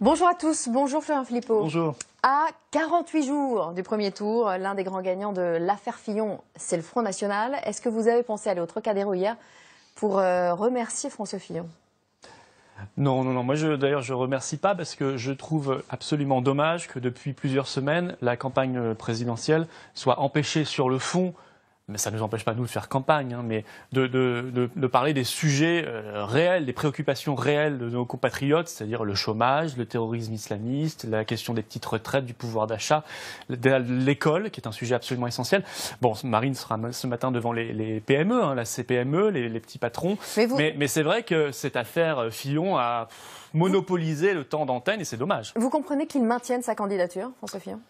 Bonjour à tous, bonjour Florian Philippot. Bonjour. À 48 jours du premier tour, l'un des grands gagnants de l'affaire Fillon, c'est le Front National. Est-ce que vous avez pensé aller au Trocadéro hier pour euh, remercier François Fillon non, non, non. Moi, d'ailleurs, je remercie pas parce que je trouve absolument dommage que depuis plusieurs semaines, la campagne euh, présidentielle soit empêchée sur le fond mais ça ne nous empêche pas, nous, de faire campagne, hein, mais de, de, de, de, parler des sujets euh, réels, des préoccupations réelles de nos compatriotes, c'est-à-dire le chômage, le terrorisme islamiste, la question des petites retraites, du pouvoir d'achat, l'école, qui est un sujet absolument essentiel. Bon, Marine sera ce matin devant les, PME, hein, la CPME, les, petits patrons, mais, vous... mais, c'est vrai que cette affaire euh, Fillon a monopolisé le temps d'antenne et c'est dommage. Vous comprenez qu'il maintienne sa candidature, François Fillon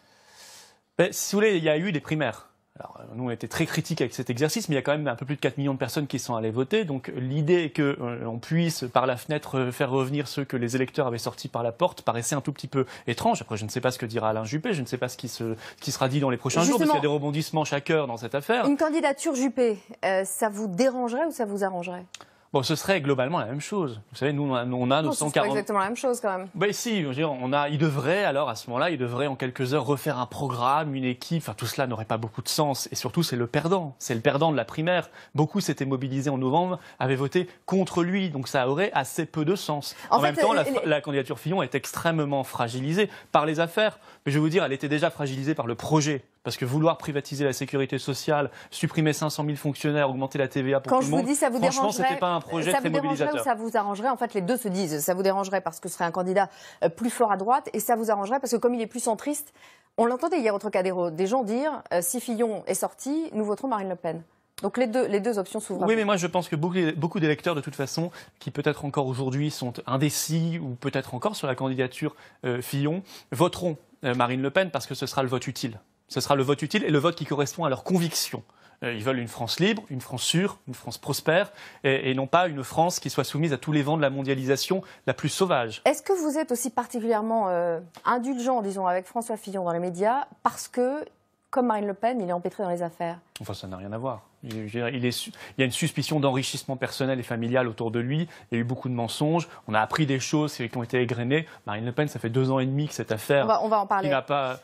ben, Si vous voulez, il y a eu des primaires. Alors, euh, nous, on était très critiques avec cet exercice, mais il y a quand même un peu plus de 4 millions de personnes qui sont allées voter. Donc, l'idée que qu'on euh, puisse, par la fenêtre, euh, faire revenir ceux que les électeurs avaient sortis par la porte paraissait un tout petit peu étrange. Après, je ne sais pas ce que dira Alain Juppé, je ne sais pas ce qui, sera dit dans les prochains jours, parce qu'il y a des rebondissements chaque heure dans cette affaire. Une candidature Juppé, ça vous dérangerait ou ça vous arrangerait Bon, ce serait globalement la même chose. Vous savez, nous, on a, nos exactement la même chose, quand même. Ben, si, on a, il devrait, alors, à ce moment-là, il devrait, en quelques heures, refaire un programme, une équipe. Enfin, tout cela n'aurait pas beaucoup de sens. Et surtout, c'est le perdant. C'est le perdant de la primaire. Beaucoup s'étaient mobilisés en novembre, avaient voté contre lui. Donc, ça aurait assez peu de sens. En, même temps, la, euh, la, candidature Fillon est extrêmement fragilisée par les affaires. Mais je vais vous dire, elle était déjà fragilisée par le projet parce que vouloir privatiser la sécurité sociale, supprimer 500 000 fonctionnaires, augmenter la TVA pour tout le monde, franchement, pas un projet ça vous dérangerait ça vous arrangerait En fait, les deux se disent. Ça vous dérangerait parce que ce serait un candidat euh, plus fort à droite et ça vous arrangerait parce que comme il est plus centriste, on l'entendait hier au Trocadéro, des gens dire euh, si Fillon est sorti, nous voterons Marine Le Pen. Donc les deux, les deux options s'ouvrent. Oui, mais moi je pense que beaucoup, d'électeurs, de toute façon, qui peut-être encore aujourd'hui sont indécis ou peut-être encore sur la candidature euh, Fillon, voteront Marine Le Pen parce que ce sera le vote utile. Ce sera le vote utile et le vote qui correspond à leurs convictions. Euh, ils veulent une France libre, une France sûre, une France prospère, et, non pas une France qui soit soumise à tous les vents de la mondialisation la plus sauvage. Est-ce que vous êtes aussi particulièrement euh, indulgent, disons, avec François Fillon dans les médias, parce que, comme Marine Le Pen, il est empêtré dans les affaires Enfin, ça n'a rien à voir. Il, est, il, y a une suspicion d'enrichissement personnel et familial autour de lui. Il y a eu beaucoup de mensonges. On a appris des choses qui ont été égrenées. Marine Le Pen, ça fait deux ans et demi que cette affaire, on va, en parler. qui n'a pas,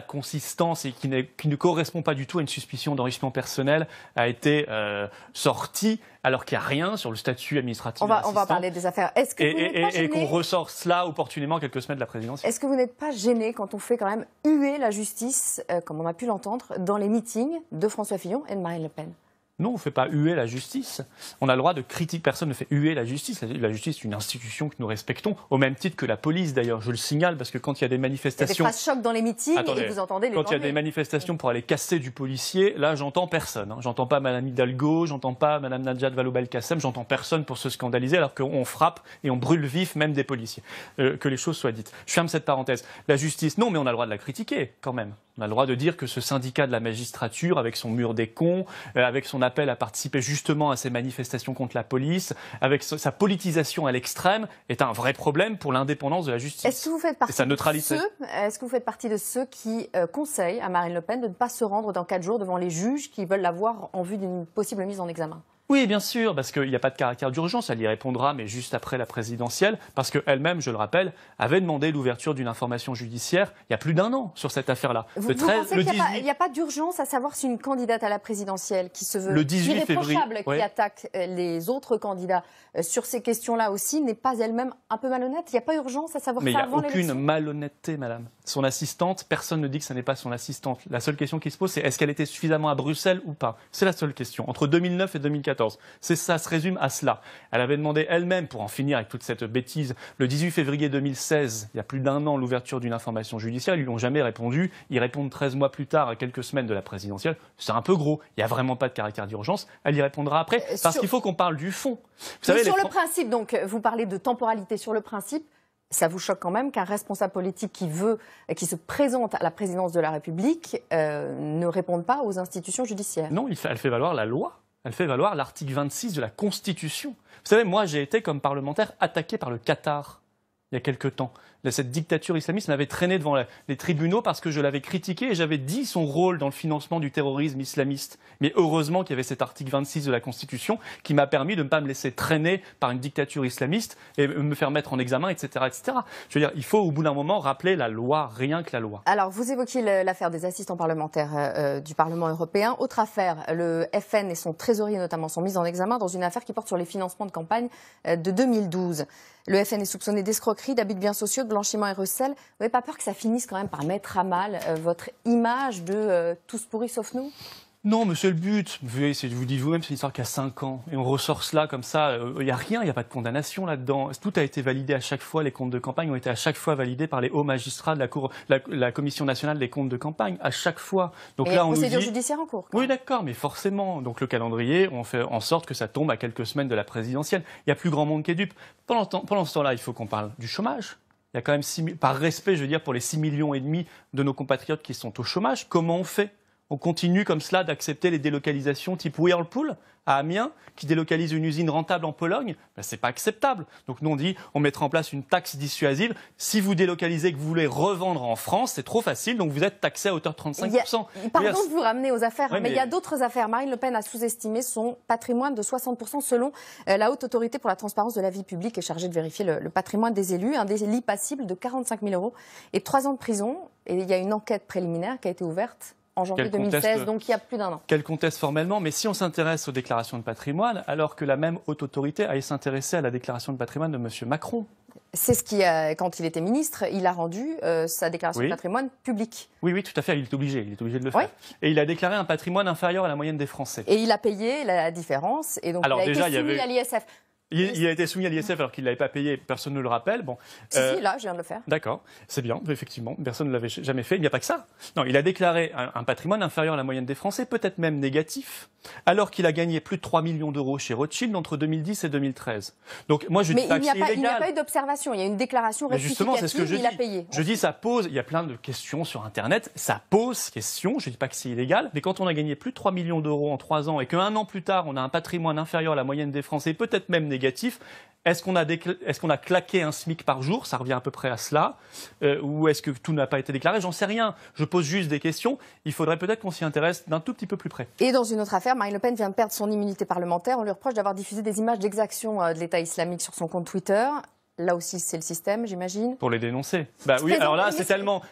de consistance et qui, qui, ne correspond pas du tout à une suspicion d'enrichissement personnel, a été euh, sortie alors qu'il n'y a rien sur le statut administratif. On va, on va parler des affaires. Est-ce que et, vous et qu'on ressort cela opportunément quelques semaines de la présidence. Est-ce que vous n'êtes pas gêné quand on fait quand même huer la justice, euh, comme on a pu l'entendre, dans les meetings de François Fillon et de Marine Le Pen non, on ne fait pas huer la justice. On a le droit de critiquer. Personne ne fait huer la justice. La justice est une institution que nous respectons, au même titre que la police d'ailleurs. Je le signale parce que quand il y a des manifestations. Il y a des choc dans les meetings vous entendez les Quand il y a des manifestations pour aller casser du policier, là, j'entends personne. Hein. J'entends pas Madame Hidalgo, j'entends pas Madame Najat Vallaud-Belkacem, j'entends personne pour se scandaliser alors qu'on frappe et on brûle vif même des policiers. Euh, que les choses soient dites. Je ferme cette parenthèse. La justice, non, mais on a le droit de la critiquer quand même. On a le droit de dire que ce syndicat de la magistrature, avec son mur des cons, euh, avec son appel à participer justement à ces manifestations contre la police, avec sa politisation à l'extrême, est un vrai problème pour l'indépendance de la justice. Est-ce que vous faites partie de euh, Est-ce que vous faites partie de ceux qui euh, conseillent à Marine Le Pen de ne pas se rendre dans quatre jours devant les juges qui veulent la voir en vue d'une possible mise en examen oui, bien sûr, parce qu'il n'y a pas de caractère d'urgence. Elle y répondra, mais juste après la présidentielle, parce qu'elle-même, je le rappelle, avait demandé l'ouverture d'une information judiciaire il y a plus d'un an sur cette affaire-là. Vous, vous, pensez qu'il n'y a, pas, d'urgence à savoir si une candidate à la présidentielle qui se veut le irréprochable, qui attaque euh, les autres candidats euh, sur ces questions-là aussi, n'est pas elle-même un peu malhonnête Il n'y a pas urgence à savoir ça avant l'élection. Il n'y a aucune malhonnêteté, madame son assistante. Personne ne dit que ce n'est pas son assistante. La seule question qui se pose, c'est est-ce qu'elle était suffisamment à Bruxelles ou pas C'est la seule question. Entre 2009 et 2014, c'est ça se résume à cela. Elle avait demandé elle-même, pour en finir avec toute cette bêtise, le 18 février 2016, il y a plus d'un an, l'ouverture d'une information judiciaire. Ils lui ont jamais répondu. Ils répondent 13 mois plus tard, à quelques semaines de la présidentielle. C'est un peu gros. Il n'y a vraiment pas de caractère d'urgence. Elle y répondra après, euh, parce qu'il faut qu'on parle du fond. sur le principe, donc, vous parlez de temporalité sur le principe ça vous choque quand même qu'un responsable politique qui veut, qui se présente à la présidence de la République euh, ne réponde pas aux institutions judiciaires Non, elle fait valoir la loi. Elle fait valoir l'article 26 de la Constitution. Vous savez, moi, j'ai été, comme parlementaire, attaqué par le Qatar il y a quelque temps cette dictature islamiste m'avait traîné devant les tribunaux parce que je l'avais critiqué et j'avais dit son rôle dans le financement du terrorisme islamiste. Mais heureusement qu'il y avait cet article 26 de la Constitution qui m'a permis de ne pas me laisser traîner par une dictature islamiste et me faire mettre en examen, etc. etc. Je veux dire, il faut au bout d'un moment rappeler la loi, rien que la loi. Alors, vous évoquiez l'affaire des assistants parlementaires euh, euh, du Parlement européen. Autre affaire, le FN et son trésorier notamment sont mis en examen dans une affaire qui porte sur les financements de campagne euh, de 2012. Le FN est soupçonné d'escroquerie, d'habits de biens sociaux, de blanchiment et recel, vous n'avez pas peur que ça finisse quand même par mettre à mal euh, votre image de tout euh, tous pourris sauf nous non, mais c'est le but. Vous, je vous dis vous-même, c'est une histoire qui a 5 ans. Et on ressort cela comme ça. Euh, il n'y a rien, il n'y a pas de condamnation là-dedans. Tout a été validé à chaque fois. Les comptes de campagne ont été à chaque fois validés par les hauts magistrats de la, cour, la, Commission nationale des comptes de campagne, à chaque fois. Donc là, on procédure judiciaire en cours. Oui, d'accord, mais forcément. Donc le calendrier, on fait en sorte que ça tombe à quelques semaines de la présidentielle. Il n'y a plus grand monde qui est dupe. pendant ce temps-là, il faut qu'on parle du chômage il y a quand même 6 par respect, je veux dire, pour les six millions et demi de nos compatriotes qui sont au chômage, comment on fait On continue comme cela d'accepter les délocalisations type Whirlpool à Amiens, qui délocalise une usine rentable en Pologne, ben, ce n'est pas acceptable. Donc nous, on dit, on mettra en place une taxe dissuasive. Si vous délocalisez et que vous voulez revendre en France, c'est trop facile, donc vous êtes taxé à hauteur de 35%. pardon de vous ramener aux affaires, mais, il y a d'autres affaires. Marine Le Pen a sous-estimé son patrimoine de 60% selon euh, la Haute Autorité pour la Transparence de la Vie Publique, est chargée de vérifier le, patrimoine des élus. Un délit passible de 45 000 euros et trois ans de prison. Et il y a une enquête préliminaire qui a été ouverte en janvier 2016, euh, donc il y a plus d'un an. Qu'elle conteste formellement, mais si on s'intéresse aux déclarations de patrimoine, alors que la même haute autorité aille s'intéresser à la déclaration de patrimoine de M. Macron. C'est ce qui, a, quand il était ministre, il a rendu euh, sa déclaration de patrimoine publique. Oui, oui, tout à fait. Il est obligé, il est obligé de le faire. Et il a déclaré un patrimoine inférieur à la moyenne des Français. Et il a payé la différence. Et donc alors, il a déjà, été avait... à l'ISF. Il, a été soumis à l'ISF alors qu'il ne l'avait pas payé, personne ne le rappelle. Bon, si, si, euh, là, je viens de le faire. D'accord, c'est bien, effectivement, personne ne l'avait jamais fait, il n'y a pas que ça. Non, il a déclaré un, patrimoine inférieur à la moyenne des Français, peut-être même négatif, alors qu'il a gagné plus de 3 millions d'euros chez Rothschild entre 2010 et 2013. Donc moi, je Mais dis pas il n'y a, pas, a pas eu d'observation, il y a une déclaration rectificative, justement, c'est ce que je dis. payé. Je dis ça pose, il y a plein de questions sur Internet, ça pose question, je ne dis pas que c'est illégal, mais quand on a gagné plus de 3 millions d'euros en 3 ans et qu'un an plus tard, on a un patrimoine inférieur à la moyenne des Français, peut-être même est-ce qu'on a, est qu'on a claqué un SMIC par jour Ça revient à peu près à cela. Euh, ou est-ce que tout n'a pas été déclaré J'en sais rien. Je pose juste des questions. Il faudrait peut-être qu'on s'y intéresse d'un tout petit peu plus près. Et dans une autre affaire, Marine Le Pen vient de perdre son immunité parlementaire. On lui reproche d'avoir diffusé des images d'exaction euh, de l'État islamique sur son compte Twitter. Là aussi, c'est le système, j'imagine. Pour les dénoncer. Bah oui, alors là, c'est tellement,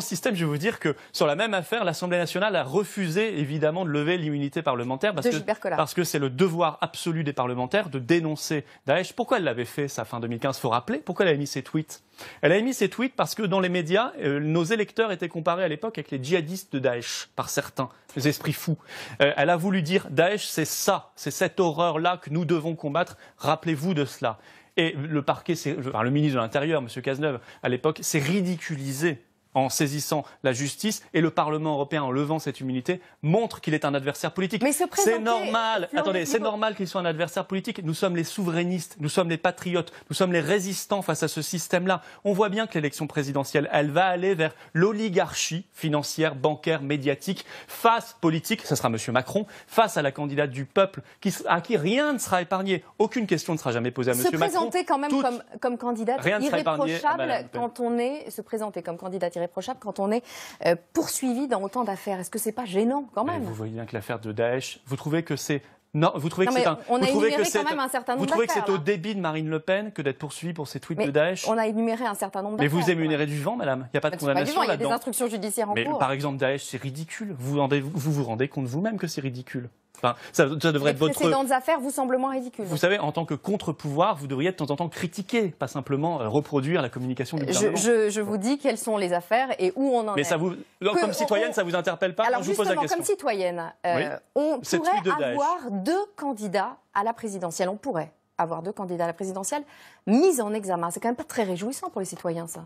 système, je vais vous dire que sur la même affaire, l'Assemblée nationale a refusé évidemment de lever l'immunité parlementaire parce que parce que c'est le devoir absolu des parlementaires de dénoncer Daesh. Pourquoi elle l'avait fait ça fin 2015 Faut rappeler pourquoi elle a émis ses tweets. Elle a émis ses tweets parce que dans les médias, euh, nos électeurs étaient comparés à l'époque avec les djihadistes de Daesh par certains, les esprits fous. Euh, elle a voulu dire Daesh, c'est ça, c'est cette horreur là que nous devons combattre. Rappelez-vous de cela. Et le parquet, enfin, le ministre de l'Intérieur, M. Cazeneuve, à l'époque, s'est ridiculisé en saisissant la justice et le Parlement européen en levant cette humilité, montre qu'il est un adversaire politique. Mais c'est normal. Attendez, c'est normal qu'il soit un adversaire politique. Nous sommes les souverainistes, nous sommes les patriotes, nous sommes les résistants face à ce système-là. On voit bien que l'élection présidentielle, elle va aller vers l'oligarchie financière, bancaire, médiatique, face politique. Ce sera M. Macron face à la candidate du peuple qui, à qui rien ne sera épargné. Aucune question ne sera jamais posée à M. Macron. Se présenter quand même comme, comme candidate irréprochable quand on est se présenter comme candidate irréprochable quand on est euh, poursuivi dans autant d'affaires Est-ce que c'est pas gênant quand même Vous voyez bien que l'affaire de Daesh, vous trouvez que c'est non, vous trouvez que c'est un. On a énuméré quand même un certain nombre Vous trouvez que c'est au débit de Marine Le Pen que d'être poursuivi pour ses tweets de Daesh On a énuméré un certain nombre Mais vous énumérez du vent, madame. Il n'y a pas de bah, condamnation là-dedans. Il y a des instructions judiciaires en mais Par exemple, Daesh, c'est ridicule. Vous, vous vous rendez compte vous-même que c'est ridicule. Enfin, ça, devrait être votre. précédentes affaires vous semblent moins ridicules. Vous savez, en tant que contre-pouvoir, vous devriez de temps en temps critiquer, pas simplement euh, reproduire la communication du gouvernement. Je, vous dis quelles sont les affaires et où on en Mais est. Ça vous, comme citoyenne, ça vous interpelle pas Alors je vous pose la question. comme citoyenne, euh, on pourrait avoir deux candidats à la présidentielle. On pourrait avoir deux candidats à la présidentielle mis en examen. C'est quand même pas très réjouissant pour les citoyens, ça.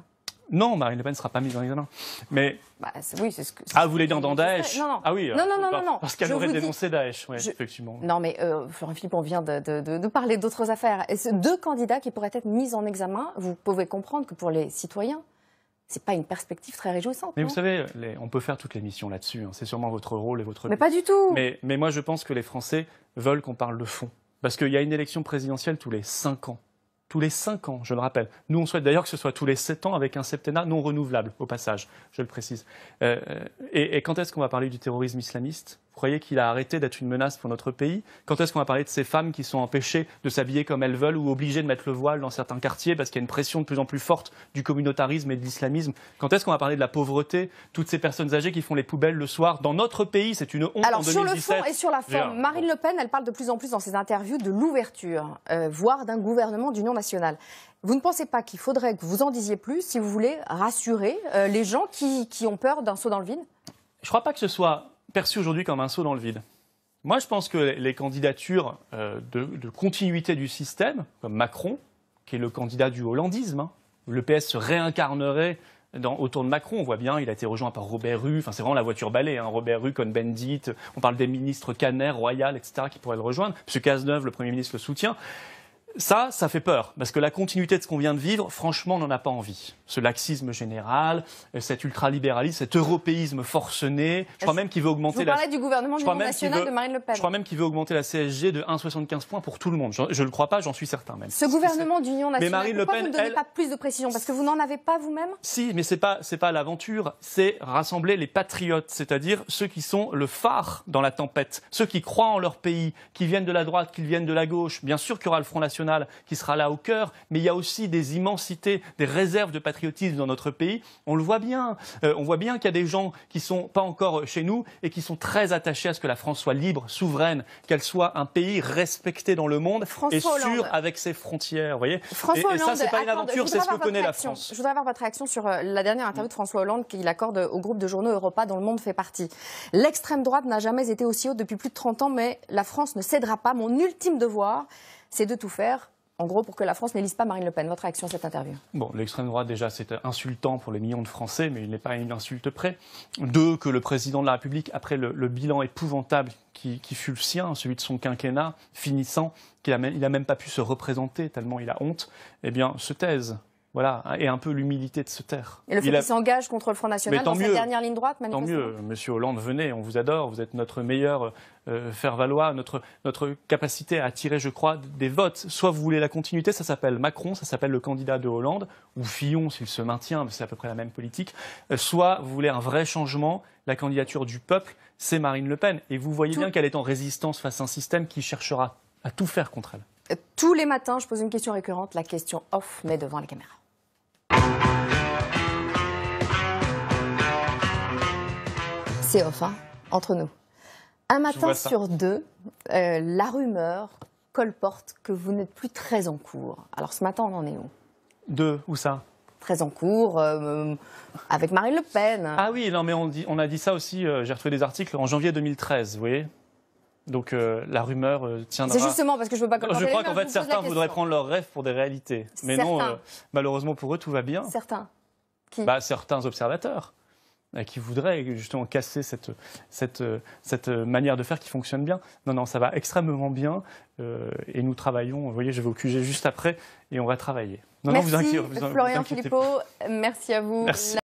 Non, Marine Le Pen ne sera pas mise en examen. Mais. Bah, ah, vous voulez dire dans Daesh Non, ah euh, non. non, Parce qu'elle aurait dénoncé Daesh, effectivement. Non, mais euh, Florent Philippe, on vient de, parler d'autres affaires. Et deux candidats qui pourraient être mis en examen, vous pouvez comprendre que pour les citoyens, ce n'est pas une perspective très réjouissante. Mais vous savez, on peut faire toutes les missions là-dessus. Hein. C'est sûrement votre rôle et votre. Mais pas du tout. Mais, moi, je pense que les Français veulent qu'on parle de fond. Parce qu'il y a une élection présidentielle tous les cinq ans tous les cinq ans, je le rappelle. Nous, on souhaite d'ailleurs que ce soit tous les sept ans avec un septennat non renouvelable, au passage, je le précise. Euh, et, quand est-ce qu'on va parler du terrorisme islamiste croyez qu'il a arrêté d'être une menace pour notre pays Quand est-ce qu'on va parler de ces femmes qui sont empêchées de s'habiller comme elles veulent ou obligées de mettre le voile dans certains quartiers parce qu'il y a une pression de plus en plus forte du communautarisme et de l'islamisme Quand est-ce qu'on va parler de la pauvreté Toutes ces personnes âgées qui font les poubelles le soir dans notre pays, c'est une honte. Alors sur le fond et sur la forme, Marine Le Pen, elle parle de plus en plus dans ses interviews de l'ouverture, euh, voire d'un gouvernement d'union nationale. Vous ne pensez pas qu'il faudrait que vous en disiez plus si vous voulez rassurer euh, les gens qui, qui ont peur d'un saut dans le vide Je ne crois pas que ce soit perçu aujourd'hui comme un saut dans le vide. Moi, je pense que les candidatures euh, de, continuité du système, comme Macron, qui est le candidat du hollandisme, hein, le PS se réincarnerait dans, autour de Macron. On voit bien, il a été rejoint par Robert Rue. Enfin, c'est vraiment la voiture balai. Hein. Robert Rue, Cohn-Bendit. On parle des ministres Canet, Royal, etc. qui pourraient le rejoindre. M. Cazeneuve, le Premier ministre, le soutient. Ça, ça fait peur, parce que la continuité de ce qu'on vient de vivre, franchement, on n'en a pas envie. Ce laxisme général, cet ultralibéralisme, cet européisme forcené, je crois même qu'il veut augmenter la... du gouvernement de Marine Le Pen. Je crois même qu'il veut augmenter la CSG de 1,75 points pour tout le monde. Je ne le crois pas, j'en suis certain même. Ce gouvernement d'union nationale, mais Marine Le Pen, vous ne donnez pas plus de précisions Parce que vous n'en avez pas vous-même Si, mais ce n'est pas, pas l'aventure, c'est rassembler les patriotes, c'est-à-dire ceux qui sont le phare dans la tempête, ceux qui croient en leur pays, qui viennent de la droite, qui viennent de la gauche. Bien sûr qu'il y aura le Front National qui sera là au cœur, mais il y a aussi des immensités, des réserves de patriotisme dans notre pays. On le voit bien. Euh, on voit bien qu'il y a des gens qui ne sont pas encore chez nous et qui sont très attachés à ce que la France soit libre, souveraine, qu'elle soit un pays respecté dans le monde et sûr avec ses frontières. Vous voyez et, ça, c'est pas une aventure, c'est ce que connaît la France. Je voudrais avoir votre réaction sur euh, la dernière interview de mm. François Hollande qu'il accorde au groupe de journaux Europa dont le monde fait partie. L'extrême droite n'a jamais été aussi haute depuis plus de 30 ans, mais la France ne cédera pas. Mon ultime devoir, c'est de tout faire en gros, pour que la France n'élise pas Marine Le Pen. Votre réaction à cette interview Bon, l'extrême droite, déjà, c'est insultant pour les millions de Français, mais il n'est pas une insulte près. Deux, que le président de la République, après le, bilan épouvantable qui, fut le sien, celui de son quinquennat, finissant, qu'il n'a même, même, pas pu se représenter, tellement il a honte, eh bien, se taise. Voilà, et un peu l'humilité de se taire. Et le fait qu'il s'engage contre le Front National dans sa dernière ligne droite, Tant mieux, monsieur Hollande, venez, on vous adore, vous êtes notre meilleur euh, faire-valoir, notre, notre capacité à attirer, je crois, des votes. Soit vous voulez la continuité, ça s'appelle Macron, ça s'appelle le candidat de Hollande, ou Fillon, s'il se maintient, c'est à peu près la même politique. Euh, soit vous voulez un vrai changement, la candidature du peuple, c'est Marine Le Pen. Et vous voyez bien qu'elle est en résistance face à un système qui cherchera à tout faire contre elle. Tous les matins, je pose une question récurrente, la question off, mais devant la caméra. C'est off, hein, entre nous. Un matin sur deux, euh, la rumeur colporte que vous n'êtes plus très en cours. Alors ce matin, on en est où Deux, où ça très en cours euh, avec Marine Le Pen. Ah oui, non, mais on, a dit ça aussi, euh, j'ai retrouvé des articles en janvier 2013, vous voyez donc euh, la rumeur euh, tiendra. C'est justement parce que je ne veux pas Je crois qu'en fait certains voudraient prendre leurs rêves pour des réalités. Mais non, euh, malheureusement pour eux, tout va bien. Certains. Qui bah, certains observateurs qui voudraient justement casser cette, cette, cette manière de faire qui fonctionne bien. Non, non, ça va extrêmement bien et nous travaillons. Vous voyez, je vais au QG juste après et on va travailler. Non, merci, non, vous inquiétez, vous Florian Philippot, merci à vous. Merci.